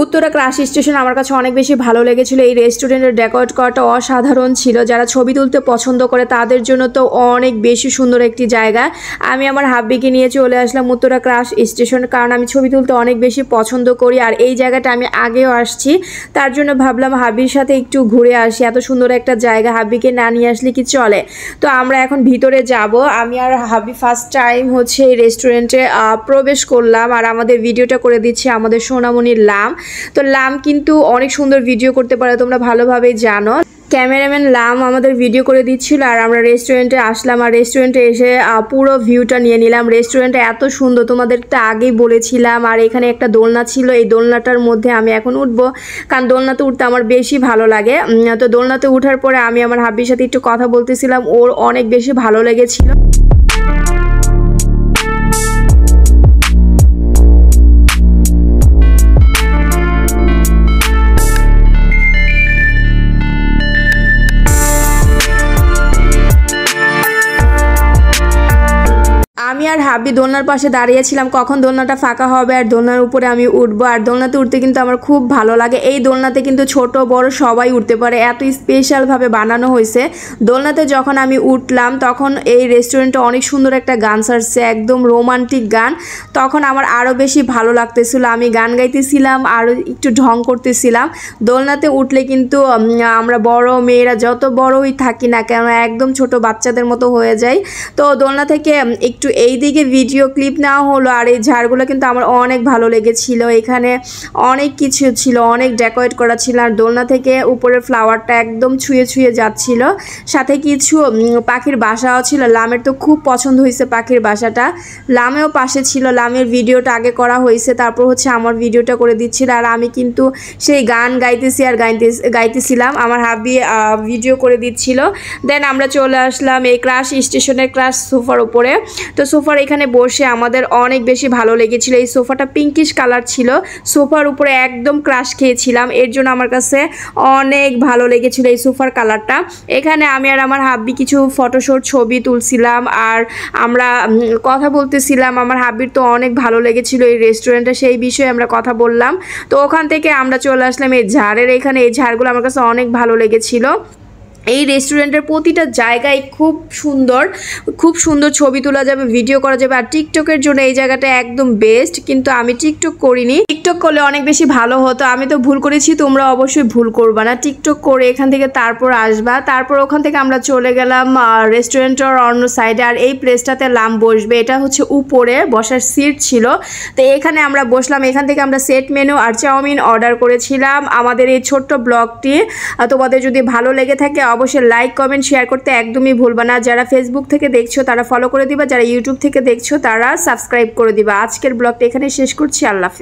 o Uttara crush station আমার কাছে অনেক বেশি ভালো লেগেছিল এই রেস্টুরেন্টের ডেকোরেট করাটা অসাধারণ ছিল যারা ছবি তুলতে পছন্দ করে তাদের জন্য তো অনেক বেশি সুন্দর একটি জায়গা আমি আমার হাব্বিকে নিয়ে চলে আসলাম উত্তরা ক্রাশ স্টেশন কারণ আমি ছবি তুলতে অনেক বেশি পছন্দ করি আর এই জায়গাটা আমি আগেও আসছি তার জন্য ভাবলাম হাবির সাথে একটু ঘুরে আসি এত সুন্দর একটা জায়গা হাব্বিকে না নিয়ে আসলে কি চলে তো আমরা এখন ভিতরে যাব আমি আর হাবি ফার্স্ট টাইম হচ্ছে এই রেস্টুরেন্টে প্রবেশ করলাম আর আমাদের ভিডিওটা করে দিচ্ছে আমাদের সোনামণির লাম তো লাম কিন্তু অনেক সুন্দর ভিডিও করতে পারে তোমরা ভালোভাবেই জানো ক্যামেরাম্যান লাম আমাদের ভিডিও করে দিচ্ছিল আর আমরা রেস্টুরেন্টে আসলাম আর রেস্টুরেন্টে এসে পুরো ভিউটা নিয়ে নিলাম রেস্টুরেন্টটা এত সুন্দর তোমাদের তো আগেই বলেছিলাম আর এখানে একটা দোলনা ছিল এই দোলনাটার মধ্যে আমি এখন উঠবো কারণ দোলনাতে উঠতে আমার বেশি ভালো লাগে তো দোলনাতে উঠার পরে আমি আমার হাব্বির সাথে একটু কথা বলতেছিলাম ওর অনেক বেশি ভালো লেগেছিলো আর হাবি দোলনার পাশে দাঁড়িয়েছিলাম কখন দোলনাটা ফাঁকা হবে আর দোলনার উপরে আমি উঠবো আর দোলনাতে উঠতে কিন্তু আমার খুব ভালো লাগে এই দোলনাতে কিন্তু ছোট বড় সবাই উঠতে পারে এত স্পেশালভাবে বানানো হয়েছে দোলনাতে যখন আমি উঠলাম তখন এই রেস্টুরেন্টে অনেক সুন্দর একটা গান সারছে একদম রোমান্টিক গান তখন আমার আরও বেশি ভালো লাগতেছিল আমি গান গাইতেছিলাম আরও একটু ঢং করতেছিলাম দোলনাতে উঠলে কিন্তু আমরা বড় মেয়েরা যত বড়ই থাকি না কেন একদম ছোট বাচ্চাদের মতো হয়ে যায় তো দোলনা থেকে একটু এই এইদিকে ভিডিও ক্লিপ নেওয়া হলো আর এই ঝাড়গুলো কিন্তু আমার অনেক ভালো লেগেছিল এখানে অনেক কিছু ছিল অনেক ডেকোরেট করা ছিল আর দোলনা থেকে উপরের ফ্লাওয়ারটা একদম ছুঁয়ে ছুঁয়ে যাচ্ছিল সাথে কিছু পাখির বাসাও ছিল লামের তো খুব পছন্দ হয়েছে পাখির বাসাটা লামেও পাশে ছিল লামের ভিডিওটা আগে করা হয়েছে তারপর হচ্ছে আমার ভিডিওটা করে দিচ্ছিল আর আমি কিন্তু সেই গান গাইতেছি আর গাইতে গাইতেছিলাম আমার হাবি ভিডিও করে দিচ্ছিল দেন আমরা চলে আসলাম এই ক্রাশ স্টেশনের ক্রাশ সোফার উপরে তো সোফা সোফার এখানে বসে আমাদের অনেক বেশি ভালো লেগেছিল এই সোফাটা পিঙ্কিশ কালার ছিল সোফার উপরে একদম ক্রাশ খেয়েছিলাম এর জন্য আমার কাছে অনেক ভালো লেগেছিল এই সোফার কালারটা এখানে আমি আর আমার হাব্বি কিছু ফটোশ্যুট ছবি তুলছিলাম আর আমরা কথা বলতেছিলাম আমার হাব্বির তো অনেক ভালো লেগেছিল এই রেস্টুরেন্টটা সেই বিষয়ে আমরা কথা বললাম তো ওখান থেকে আমরা চলে আসলাম এই ঝাড়ের এখানে এই ঝাড়গুলো আমার কাছে অনেক ভালো লেগেছিলো এই রেস্টুরেন্টের প্রতিটা জায়গায় খুব সুন্দর খুব সুন্দর ছবি তোলা যাবে ভিডিও করা যাবে আর টিকটকের জন্য এই জায়গাটা একদম বেস্ট কিন্তু আমি টিকটক করিনি টিকটক করলে অনেক বেশি ভালো হতো আমি তো ভুল করেছি তোমরা অবশ্যই ভুল করবা না টিকটক করে এখান থেকে তারপর আসবা তারপর ওখান থেকে আমরা চলে গেলাম রেস্টুরেন্টের অন্য সাইডে আর এই প্লেসটাতে লাম বসবে এটা হচ্ছে উপরে বসার সিট ছিল তো এখানে আমরা বসলাম এখান থেকে আমরা সেট মেনু আর চাউমিন অর্ডার করেছিলাম আমাদের এই ছোট্ট ব্লগটি তোমাদের যদি ভালো লেগে থাকে অবশ্যই লাইক কমেন্ট শেয়ার করতে একদমই ভুলবা না যারা ফেসবুক থেকে দেখছো তারা ফলো করে দিবা যারা ইউটিউব থেকে দেখছো তারা সাবস্ক্রাইব করে দিবা আজকের ব্লগটা এখানে শেষ করছি আল্লাহ